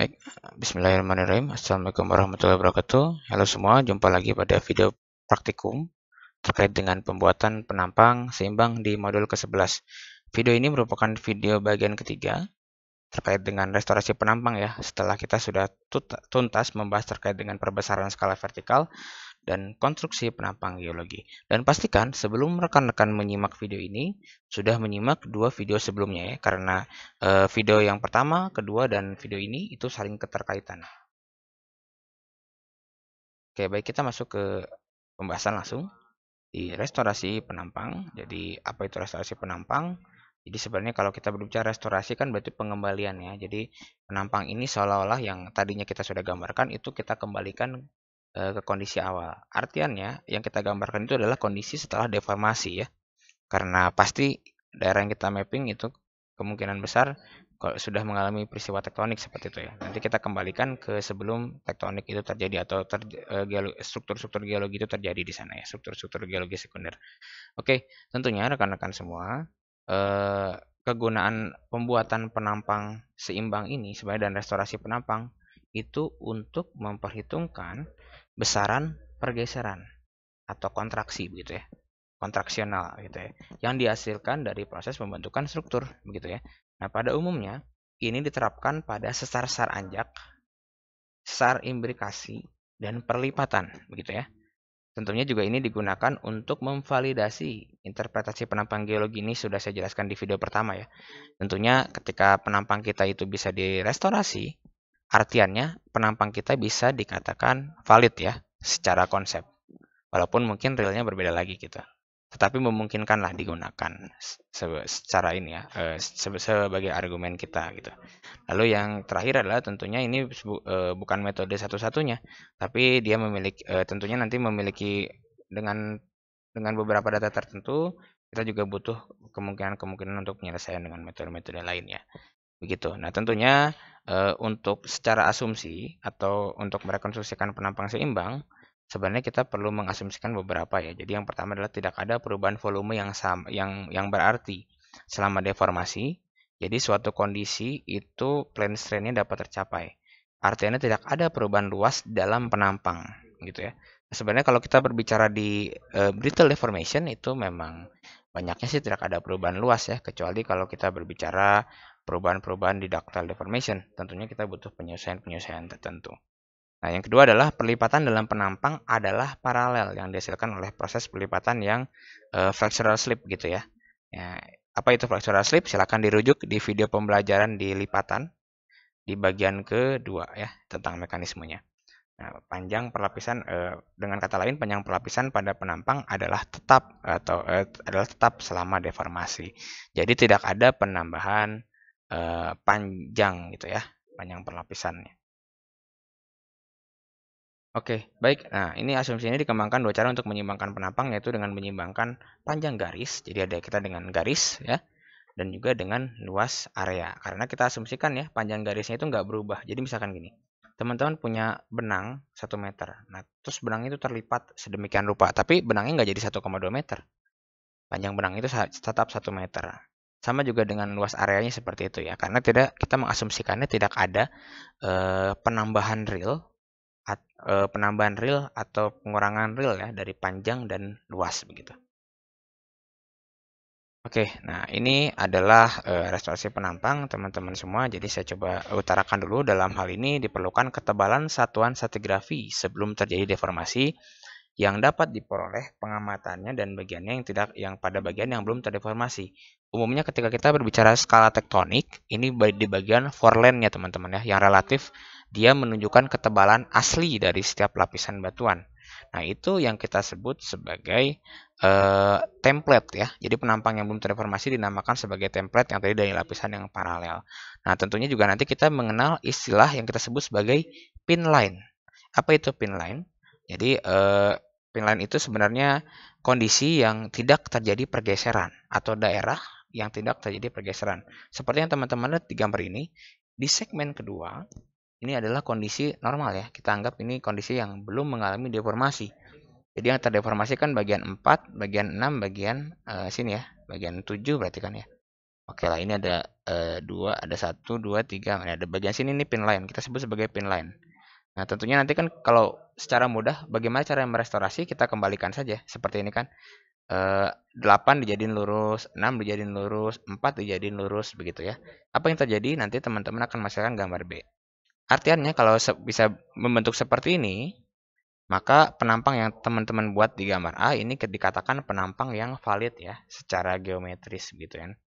Baik, bismillahirrahmanirrahim. Assalamualaikum warahmatullahi wabarakatuh. Halo semua, jumpa lagi pada video praktikum terkait dengan pembuatan penampang seimbang di modul ke-11. Video ini merupakan video bagian ketiga terkait dengan restorasi penampang ya, setelah kita sudah tuntas membahas terkait dengan perbesaran skala vertikal dan konstruksi penampang geologi. Dan pastikan sebelum rekan-rekan menyimak video ini sudah menyimak dua video sebelumnya ya karena e, video yang pertama, kedua dan video ini itu saling keterkaitan. Oke, baik kita masuk ke pembahasan langsung di restorasi penampang. Jadi apa itu restorasi penampang? Jadi sebenarnya kalau kita berbicara restorasi kan berarti pengembalian ya. Jadi penampang ini seolah-olah yang tadinya kita sudah gambarkan itu kita kembalikan Eh, ke kondisi awal. Artiannya yang kita gambarkan itu adalah kondisi setelah deformasi ya. Karena pasti daerah yang kita mapping itu kemungkinan besar kalau sudah mengalami peristiwa tektonik seperti itu ya. Nanti kita kembalikan ke sebelum tektonik itu terjadi atau ter, eh, struktur-struktur geologi itu terjadi di sana ya, struktur-struktur geologi sekunder. Oke, tentunya rekan-rekan semua eh, kegunaan pembuatan penampang seimbang ini sebenarnya dan restorasi penampang itu untuk memperhitungkan besaran pergeseran atau kontraksi begitu ya kontraksional gitu ya yang dihasilkan dari proses pembentukan struktur begitu ya nah pada umumnya ini diterapkan pada sesar-sesar anjak sesar imbrikasi dan perlipatan begitu ya Tentunya juga ini digunakan untuk memvalidasi interpretasi penampang geologi ini sudah saya jelaskan di video pertama ya. Tentunya ketika penampang kita itu bisa direstorasi, Artiannya, penampang kita bisa dikatakan valid ya, secara konsep. Walaupun mungkin realnya berbeda lagi gitu. Tetapi memungkinkanlah digunakan secara ini ya, eh, sebagai argumen kita gitu. Lalu yang terakhir adalah tentunya ini eh, bukan metode satu-satunya, tapi dia memiliki eh, tentunya nanti memiliki dengan dengan beberapa data tertentu kita juga butuh kemungkinan-kemungkinan untuk penyelesaian dengan metode-metode lainnya begitu. Nah tentunya e, untuk secara asumsi atau untuk merekonstruksikan penampang seimbang sebenarnya kita perlu mengasumsikan beberapa ya. Jadi yang pertama adalah tidak ada perubahan volume yang sama yang yang berarti selama deformasi. Jadi suatu kondisi itu plane strain-nya dapat tercapai. Artinya tidak ada perubahan luas dalam penampang gitu ya. Sebenarnya kalau kita berbicara di eh, brittle deformation itu memang banyaknya sih tidak ada perubahan luas ya kecuali kalau kita berbicara perubahan-perubahan di ductal deformation. Tentunya kita butuh penyelesaian-penyelesaian tertentu. Nah, yang kedua adalah pelipatan dalam penampang adalah paralel yang dihasilkan oleh proses pelipatan yang eh, flexural slip gitu ya. ya. Apa itu flexural slip? Silahkan dirujuk di video pembelajaran di lipatan di bagian kedua ya tentang mekanismenya. Nah, panjang perlapisan eh, dengan kata lain panjang perlapisan pada penampang adalah tetap atau eh, adalah tetap selama deformasi. Jadi tidak ada penambahan Eh, panjang gitu ya, panjang perlapisannya. Oke, baik. Nah, ini asumsi ini dikembangkan dua cara untuk menyimbangkan penampang yaitu dengan menyimbangkan panjang garis. Jadi ada kita dengan garis ya dan juga dengan luas area. Karena kita asumsikan ya panjang garisnya itu nggak berubah. Jadi misalkan gini, teman-teman punya benang 1 meter. Nah, terus benang itu terlipat sedemikian rupa, tapi benangnya nggak jadi 1,2 meter. Panjang benang itu tetap 1 meter sama juga dengan luas areanya seperti itu ya karena tidak kita mengasumsikannya tidak ada e, penambahan real at, e, penambahan real atau pengurangan real ya dari panjang dan luas begitu oke nah ini adalah e, restorasi penampang teman-teman semua jadi saya coba utarakan dulu dalam hal ini diperlukan ketebalan satuan stratigrafi sebelum terjadi deformasi yang dapat diperoleh pengamatannya dan bagiannya yang tidak yang pada bagian yang belum terdeformasi. Umumnya ketika kita berbicara skala tektonik, ini di bagian forelandnya teman-teman ya, yang relatif dia menunjukkan ketebalan asli dari setiap lapisan batuan. Nah, itu yang kita sebut sebagai uh, template ya. Jadi penampang yang belum terdeformasi dinamakan sebagai template yang tadi dari lapisan yang paralel. Nah, tentunya juga nanti kita mengenal istilah yang kita sebut sebagai pinline. Apa itu pinline? Jadi eh, Inline itu sebenarnya kondisi yang tidak terjadi pergeseran atau daerah yang tidak terjadi pergeseran. Seperti yang teman-teman lihat di gambar ini, di segmen kedua ini adalah kondisi normal ya. Kita anggap ini kondisi yang belum mengalami deformasi. Jadi yang terdeformasi kan bagian 4, bagian 6, bagian uh, sini ya, bagian 7 berarti kan ya. Oke lah ini ada uh, eh, 2, ada 1, 2, 3, ada bagian sini ini pin line. Kita sebut sebagai pin line. Nah, tentunya nanti kan kalau secara mudah bagaimana cara merestorasi kita kembalikan saja seperti ini kan. E, eh, 8 dijadiin lurus, 6 dijadiin lurus, 4 dijadiin lurus begitu ya. Apa yang terjadi nanti teman-teman akan menghasilkan gambar B. Artinya kalau bisa membentuk seperti ini, maka penampang yang teman-teman buat di gambar A ini dikatakan penampang yang valid ya secara geometris gitu kan. Ya.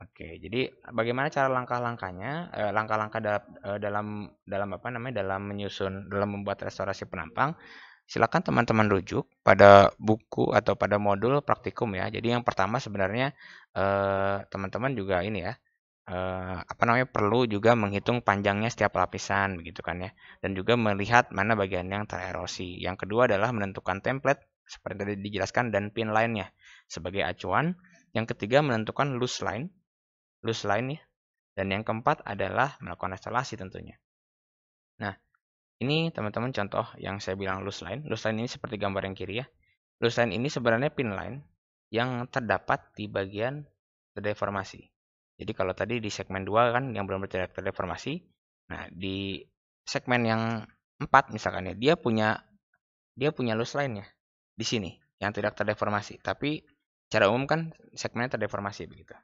Oke, jadi eh, bagaimana cara langkah-langkahnya, eh, langkah-langkah da eh, dalam dalam apa namanya dalam menyusun, dalam membuat restorasi penampang? Silakan teman-teman rujuk pada buku atau pada modul praktikum ya. Jadi yang pertama sebenarnya eh, teman-teman eh, teman -teman juga ini ya, eh, apa namanya perlu juga menghitung panjangnya setiap lapisan begitu kan ya, dan juga melihat mana bagian yang tererosi. Yang kedua adalah menentukan template seperti tadi dijelaskan dan pin lainnya sebagai acuan. Yang ketiga menentukan loose line loose line ya. Dan yang keempat adalah melakukan restorasi tentunya. Nah, ini teman-teman contoh yang saya bilang loose line. Loose line ini seperti gambar yang kiri ya. Loose line ini sebenarnya pin line yang terdapat di bagian terdeformasi. Jadi kalau tadi di segmen 2 kan yang belum terdeformasi, nah di segmen yang 4 misalkan ya, dia punya dia punya loose line ya di sini yang tidak terdeformasi. Tapi secara umum kan segmennya terdeformasi begitu.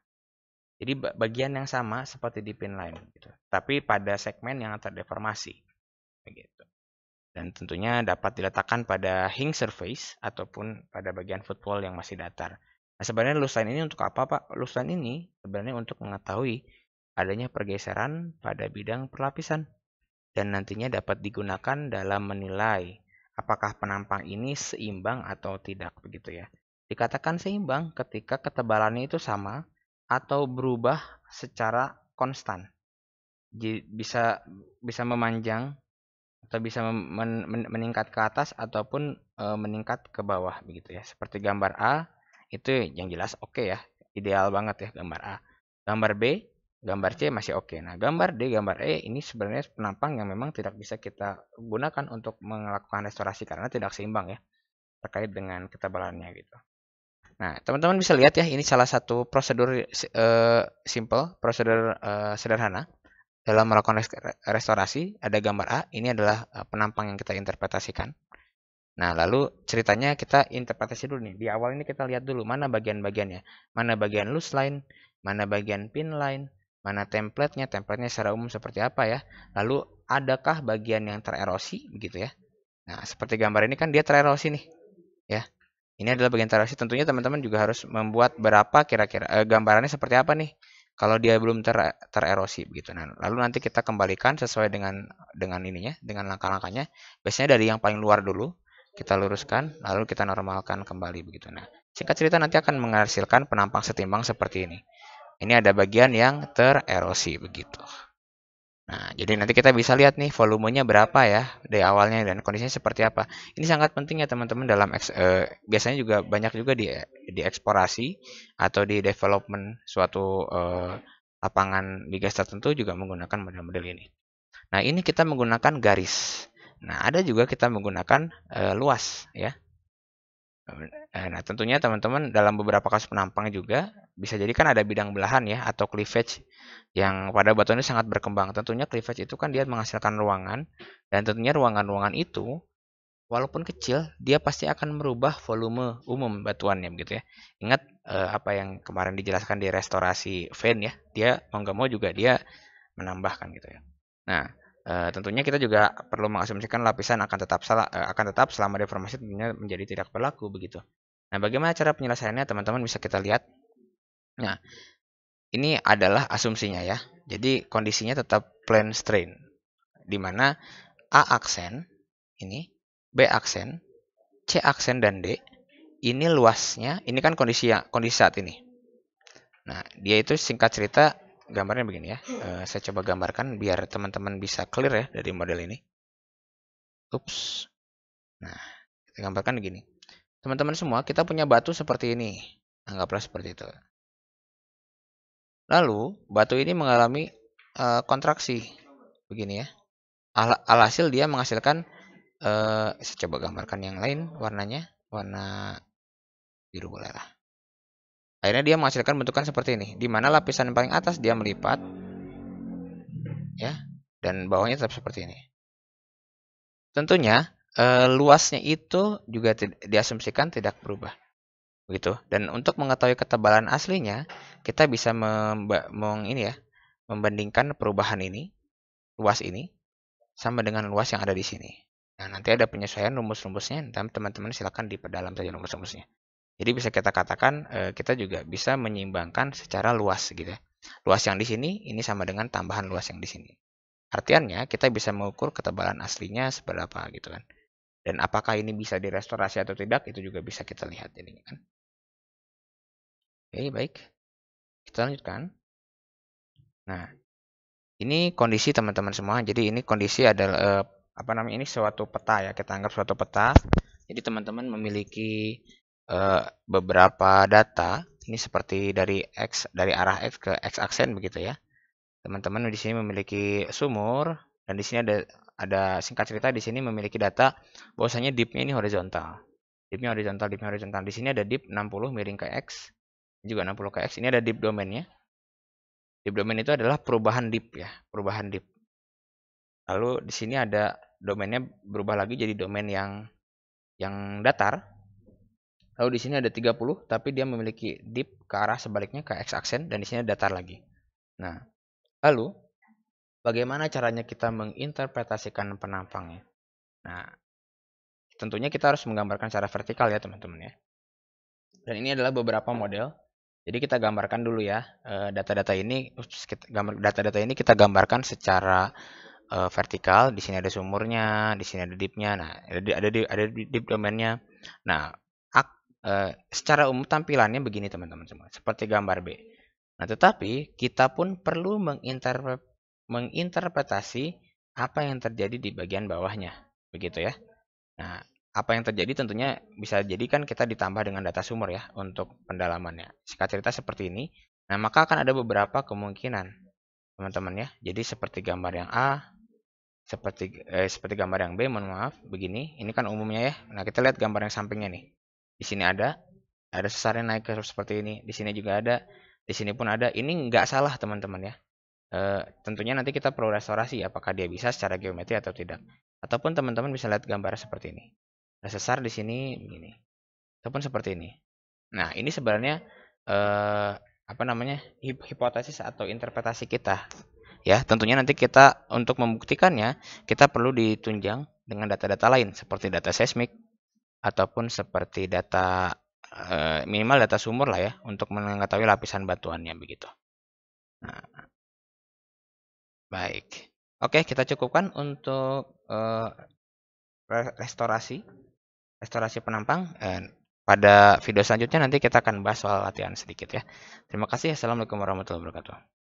Jadi bagian yang sama seperti di pinline, gitu. tapi pada segmen yang terdeformasi. Begitu. Dan tentunya dapat diletakkan pada hing surface ataupun pada bagian footwall yang masih datar. Nah, sebenarnya loose ini untuk apa, Pak? Loose ini sebenarnya untuk mengetahui adanya pergeseran pada bidang perlapisan dan nantinya dapat digunakan dalam menilai apakah penampang ini seimbang atau tidak begitu ya. Dikatakan seimbang ketika ketebalannya itu sama atau berubah secara konstan. Jadi bisa bisa memanjang atau bisa men, men, meningkat ke atas ataupun e, meningkat ke bawah begitu ya. Seperti gambar A itu yang jelas oke okay ya, ideal banget ya gambar A. Gambar B, gambar C masih oke. Okay. Nah, gambar D, gambar E ini sebenarnya penampang yang memang tidak bisa kita gunakan untuk melakukan restorasi karena tidak seimbang ya terkait dengan ketebalannya gitu. Nah, teman-teman bisa lihat ya, ini salah satu prosedur uh, simple, prosedur uh, sederhana dalam melakukan restorasi. Ada gambar A, ini adalah uh, penampang yang kita interpretasikan. Nah, lalu ceritanya kita interpretasi dulu nih. Di awal ini kita lihat dulu mana bagian-bagiannya. Mana bagian loose line, mana bagian pin line, mana template-nya, template-nya secara umum seperti apa ya. Lalu adakah bagian yang tererosi begitu ya. Nah, seperti gambar ini kan dia tererosi nih. Ya. Ini adalah bagian terasi. Tentunya teman-teman juga harus membuat berapa kira-kira eh, gambarannya seperti apa nih kalau dia belum ter tererosi begitu. Nah, lalu nanti kita kembalikan sesuai dengan dengan ininya, dengan langkah-langkahnya. Biasanya dari yang paling luar dulu kita luruskan, lalu kita normalkan kembali begitu. Nah, singkat cerita nanti akan menghasilkan penampang setimbang seperti ini. Ini ada bagian yang tererosi begitu. Nah, jadi nanti kita bisa lihat nih volumenya berapa ya dari awalnya dan kondisinya seperti apa. Ini sangat penting ya teman-teman dalam eks, eh, biasanya juga banyak juga di di eksplorasi atau di development suatu eh, lapangan di gas tertentu juga menggunakan model-model ini. Nah, ini kita menggunakan garis. Nah, ada juga kita menggunakan eh, luas ya. Eh, nah tentunya teman-teman dalam beberapa kasus penampang juga bisa jadi kan ada bidang belahan ya atau cleavage yang pada batu ini sangat berkembang. Tentunya cleavage itu kan dia menghasilkan ruangan dan tentunya ruangan-ruangan itu walaupun kecil dia pasti akan merubah volume umum batuannya begitu ya. Ingat eh, apa yang kemarin dijelaskan di restorasi vein ya, dia mau nggak mau juga dia menambahkan gitu ya. Nah Eh, tentunya kita juga perlu mengasumsikan lapisan akan tetap salah, eh, akan tetap selama deformasi tentunya menjadi tidak berlaku begitu. Nah, bagaimana cara penyelesaiannya teman-teman bisa kita lihat. Nah, ini adalah asumsinya ya. Jadi kondisinya tetap plane strain di mana A aksen ini, B aksen, C aksen dan D ini luasnya, ini kan kondisi kondisi saat ini. Nah, dia itu singkat cerita gambarnya begini ya. Uh, saya coba gambarkan biar teman-teman bisa clear ya dari model ini. Ups. Nah, kita gambarkan begini. Teman-teman semua, kita punya batu seperti ini. Anggaplah seperti itu. Lalu, batu ini mengalami uh, kontraksi. Begini ya. Al alhasil dia menghasilkan, uh, saya coba gambarkan yang lain warnanya. Warna biru boleh lah. Akhirnya dia menghasilkan bentukan seperti ini, di mana lapisan paling atas dia melipat, ya, dan bawahnya tetap seperti ini. Tentunya e, luasnya itu juga diasumsikan tidak berubah, begitu. Dan untuk mengetahui ketebalan aslinya, kita bisa meng ini ya, membandingkan perubahan ini, luas ini, sama dengan luas yang ada di sini. Nah, nanti ada penyesuaian rumus-rumusnya, dan teman-teman silakan diperdalam saja rumus-rumusnya. Jadi bisa kita katakan eh, kita juga bisa menyeimbangkan secara luas gitu ya. Luas yang di sini ini sama dengan tambahan luas yang di sini. Artiannya kita bisa mengukur ketebalan aslinya seberapa gitu kan. Dan apakah ini bisa direstorasi atau tidak itu juga bisa kita lihat ini kan. Oke, baik. Kita lanjutkan. Nah, ini kondisi teman-teman semua. Jadi ini kondisi adalah eh, apa namanya ini suatu peta ya, kita anggap suatu peta. Jadi teman-teman memiliki uh, beberapa data ini seperti dari x dari arah x ke x aksen begitu ya. Teman-teman di sini memiliki sumur dan di sini ada ada singkat cerita di sini memiliki data bahwasanya deepnya ini horizontal. deepnya horizontal, deepnya horizontal. Di sini ada deep 60 miring ke x juga 60 ke x. Ini ada deep domainnya. deep domain itu adalah perubahan deep ya, perubahan deep Lalu di sini ada domainnya berubah lagi jadi domain yang yang datar Lalu di sini ada 30, tapi dia memiliki dip ke arah sebaliknya ke x aksen dan di sini datar lagi. Nah, lalu bagaimana caranya kita menginterpretasikan penampangnya? Nah, tentunya kita harus menggambarkan secara vertikal ya teman-teman ya. Dan ini adalah beberapa model. Jadi kita gambarkan dulu ya eh, data-data ini data-data ini kita gambarkan secara uh, vertikal. Di sini ada sumurnya, di sini ada dipnya. Nah, ada ada ada dip domainnya. Nah, Eh, secara umum tampilannya begini teman-teman semua, seperti gambar B. Nah, tetapi kita pun perlu menginterpre menginterpretasi apa yang terjadi di bagian bawahnya, begitu ya. Nah, apa yang terjadi tentunya bisa jadikan kita ditambah dengan data sumber ya untuk pendalamannya. Sekarang cerita seperti ini. Nah, maka akan ada beberapa kemungkinan, teman-teman ya. Jadi seperti gambar yang A, seperti eh, seperti gambar yang B mohon maaf begini ini kan umumnya ya nah kita lihat gambar yang sampingnya nih di sini ada ada sesar yang naik ke seperti ini di sini juga ada di sini pun ada ini nggak salah teman-teman ya e, tentunya nanti kita perlu restorasi apakah dia bisa secara geometri atau tidak ataupun teman-teman bisa lihat gambar seperti ini ada sesar di sini begini ataupun seperti ini nah ini sebenarnya e, apa namanya hip hipotesis atau interpretasi kita ya tentunya nanti kita untuk membuktikannya kita perlu ditunjang dengan data-data lain seperti data seismik ataupun seperti data eh, minimal data sumur lah ya untuk mengetahui lapisan batuannya begitu. Nah, baik. Oke, kita cukupkan untuk eh, restorasi restorasi penampang. pada video selanjutnya nanti kita akan bahas soal latihan sedikit ya. Terima kasih. Assalamualaikum warahmatullahi wabarakatuh.